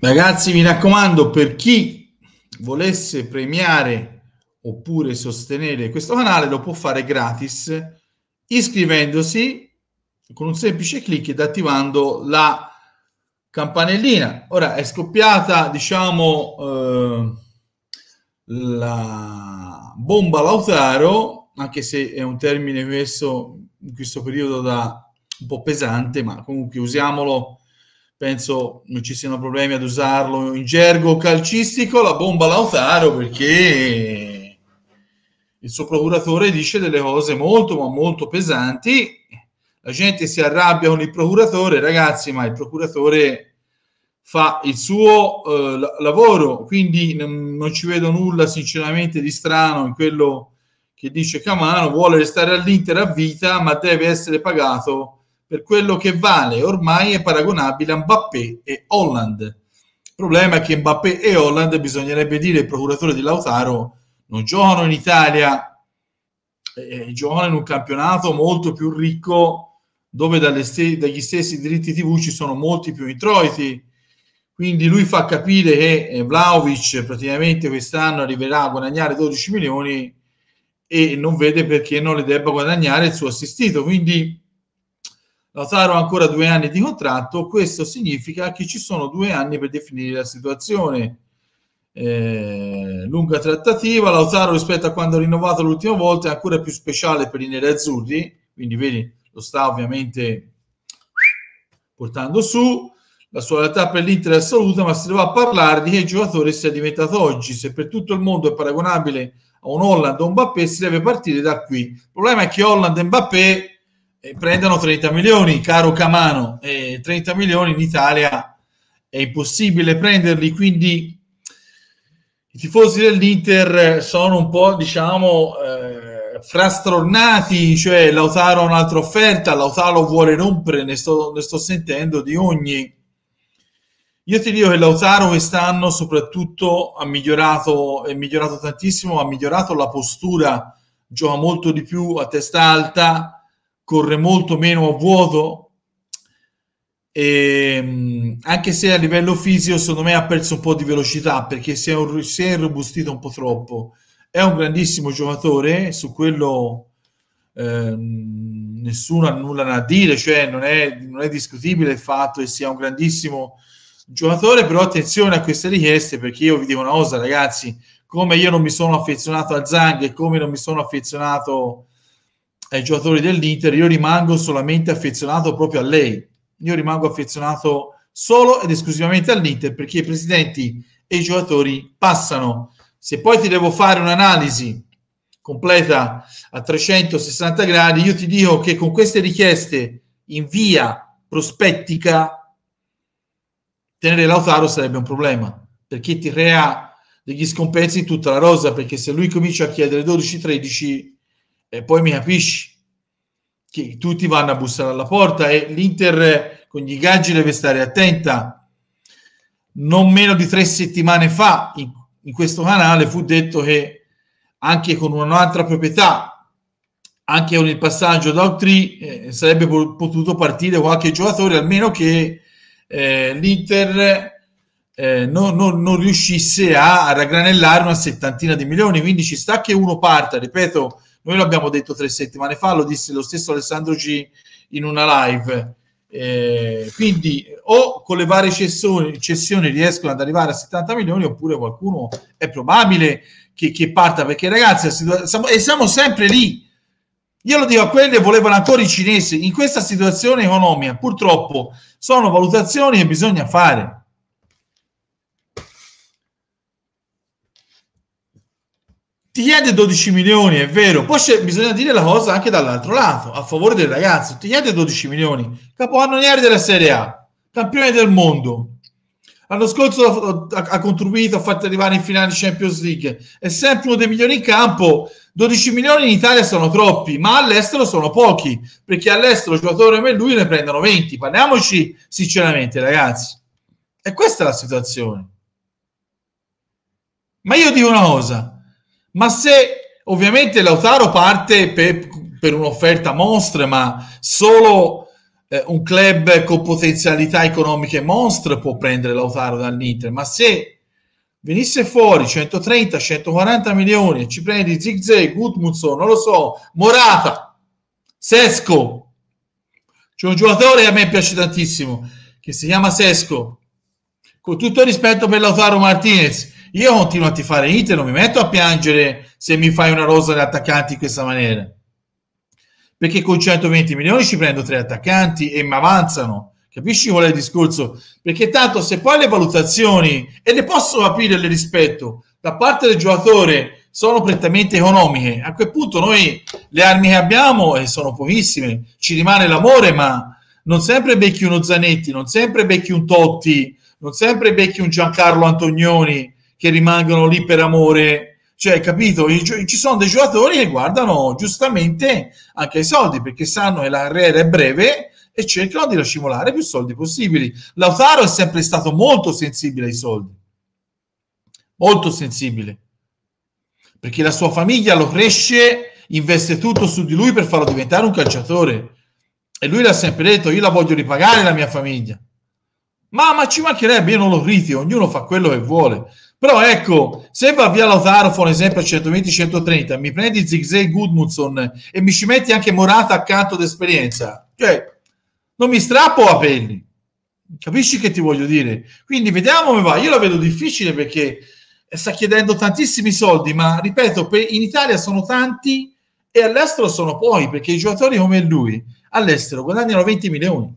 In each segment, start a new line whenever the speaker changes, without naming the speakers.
Ragazzi, mi raccomando, per chi volesse premiare oppure sostenere questo canale, lo può fare gratis iscrivendosi con un semplice clic ed attivando la campanellina. Ora è scoppiata, diciamo, eh, la bomba Lautaro, anche se è un termine messo in questo periodo da un po' pesante, ma comunque usiamolo penso non ci siano problemi ad usarlo in gergo calcistico, la bomba Lautaro, perché il suo procuratore dice delle cose molto, ma molto pesanti. La gente si arrabbia con il procuratore, ragazzi, ma il procuratore fa il suo eh, lavoro, quindi n- non ci vedo nulla sinceramente di strano in quello che dice Camano, vuole restare all'Inter a vita, ma deve essere pagato per quello che vale ormai è paragonabile a Mbappé e Holland. Il problema è che Mbappé e Holland, bisognerebbe dire, il procuratore di Lautaro, non giocano in Italia, eh, giocano in un campionato molto più ricco dove st- dagli stessi diritti TV ci sono molti più introiti. Quindi lui fa capire che eh, Vlaovic praticamente quest'anno arriverà a guadagnare 12 milioni e non vede perché non le debba guadagnare il suo assistito. Quindi Lautaro ha ancora due anni di contratto, questo significa che ci sono due anni per definire la situazione. Eh, lunga trattativa, Lautaro rispetto a quando ha rinnovato l'ultima volta è ancora più speciale per i nerazzurri, quindi vedi, lo sta ovviamente portando su. La sua realtà per l'Inter è assoluta, ma si va a parlare di che giocatore sia diventato oggi. Se per tutto il mondo è paragonabile a un Holland o un Mbappé, si deve partire da qui. Il problema è che Holland e Mbappé prendano 30 milioni, caro Camano, eh, 30 milioni in Italia è impossibile prenderli, quindi i tifosi dell'Inter sono un po', diciamo, eh, frastornati, cioè Lautaro ha un'altra offerta, Lautaro vuole rompere, ne sto, ne sto sentendo di ogni. Io ti dico che Lautaro quest'anno soprattutto ha migliorato, è migliorato tantissimo, ha migliorato la postura, gioca molto di più a testa alta, corre molto meno a vuoto, e, ehm, anche se a livello fisico secondo me ha perso un po' di velocità perché si è, un, si è irrobustito un po' troppo. È un grandissimo giocatore, su quello eh, nessuno ha nulla da dire, cioè non è, non è discutibile il fatto che sia un grandissimo giocatore, però attenzione a queste richieste perché io vi dico una cosa ragazzi, come io non mi sono affezionato a Zang e come non mi sono affezionato ai giocatori dell'Inter, io rimango solamente affezionato proprio a lei. Io rimango affezionato solo ed esclusivamente all'Inter perché i presidenti e i giocatori passano. Se poi ti devo fare un'analisi completa a 360 gradi, io ti dico che con queste richieste in via prospettica tenere Lautaro sarebbe un problema perché ti crea degli scompensi in tutta la rosa perché se lui comincia a chiedere 12-13 e poi mi capisci che tutti vanno a bussare alla porta e l'Inter con gli gaggi deve stare attenta. Non meno di tre settimane fa in, in questo canale fu detto che anche con un'altra proprietà, anche con il passaggio da Octree, eh, sarebbe potuto partire qualche giocatore, almeno che eh, l'Inter eh, non, non, non, riuscisse a, a raggranellare una settantina di milioni. Quindi ci sta che uno parta, ripeto, noi l'abbiamo detto tre settimane fa, lo disse lo stesso Alessandro G in una live. Eh, quindi o con le varie cessioni, cessioni, riescono ad arrivare a 70 milioni oppure qualcuno è probabile che, che parta perché ragazzi siamo, e siamo sempre lì io lo dico a quelli che volevano ancora i cinesi in questa situazione economica purtroppo sono valutazioni che bisogna fare ti chiede 12 milioni, è vero. Poi bisogna dire la cosa anche dall'altro lato, a favore del ragazzo. Ti chiede 12 milioni, capocannoniere della Serie A, campione del mondo. L'anno scorso ha contribuito, ha fatto arrivare in finale Champions League. È sempre uno dei migliori in campo. 12 milioni in Italia sono troppi, ma all'estero sono pochi, perché all'estero giocatori come lui ne prendono 20. Parliamoci sinceramente, ragazzi. E questa è la situazione. Ma io dico una cosa, ma se ovviamente Lautaro parte per, per un'offerta mostra, ma solo eh, un club con potenzialità economiche mostre può prendere Lautaro dall'Inter, ma se venisse fuori 130-140 milioni e ci prendi Zig Zag, Gutmundson, non lo so, Morata, Sesco, c'è un giocatore che a me piace tantissimo, che si chiama Sesco, con tutto il rispetto per Lautaro Martinez, io continuo a tifare Inter, non mi metto a piangere se mi fai una rosa di attaccanti in questa maniera. Perché con 120 milioni ci prendo tre attaccanti e mi avanzano. Capisci qual è il discorso? Perché tanto se poi le valutazioni, e le posso aprire le rispetto, da parte del giocatore sono prettamente economiche, a quel punto noi le armi che abbiamo e sono pochissime, ci rimane l'amore, ma non sempre becchi uno Zanetti, non sempre becchi un Totti, non sempre becchi un Giancarlo Antonioni, che rimangono lì per amore, cioè capito? Ci sono dei giocatori che guardano giustamente anche ai soldi perché sanno che la rera è breve e cercano di racimolare più soldi possibili. Lautaro è sempre stato molto sensibile ai soldi, molto sensibile, perché la sua famiglia lo cresce, investe tutto su di lui per farlo diventare un calciatore. E lui l'ha sempre detto, io la voglio ripagare la mia famiglia. Ma, ma, ci mancherebbe, io non lo critico, ognuno fa quello che vuole. Però ecco, se va via Lautaro, per esempio, a 120-130, mi prendi Zigzag Gudmundsson e mi ci metti anche Morata accanto d'esperienza, cioè, non mi strappo a pelli. Capisci che ti voglio dire? Quindi vediamo come va. Io la vedo difficile perché sta chiedendo tantissimi soldi, ma ripeto, in Italia sono tanti e all'estero sono poi, perché i giocatori come lui all'estero guadagnano 20 milioni.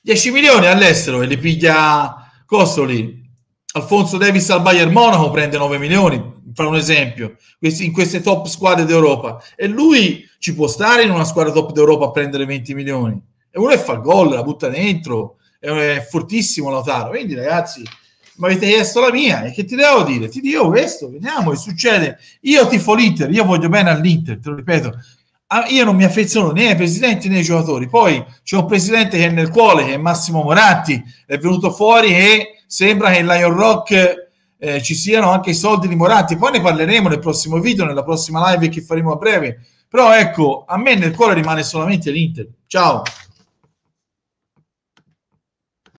10 milioni all'estero e li piglia Costoli, Alfonso Davis al Bayern Monaco prende 9 milioni, fa un esempio, in queste top squadre d'Europa. E lui ci può stare in una squadra top d'Europa a prendere 20 milioni. E uno che fa gol, la butta dentro, è fortissimo Lautaro. Quindi ragazzi, mi avete chiesto la mia e che ti devo dire? Ti dico questo, vediamo che succede. Io tifo l'Inter, io voglio bene all'Inter, te lo ripeto, Ah, io non mi affeziono né ai presidenti né ai giocatori. Poi c'è un presidente che è nel cuore, che è Massimo Moratti, è venuto fuori e sembra che in Lion Rock eh, ci siano anche i soldi di Moratti. Poi ne parleremo nel prossimo video, nella prossima live che faremo a breve. Però ecco, a me nel cuore rimane solamente l'Inter. Ciao.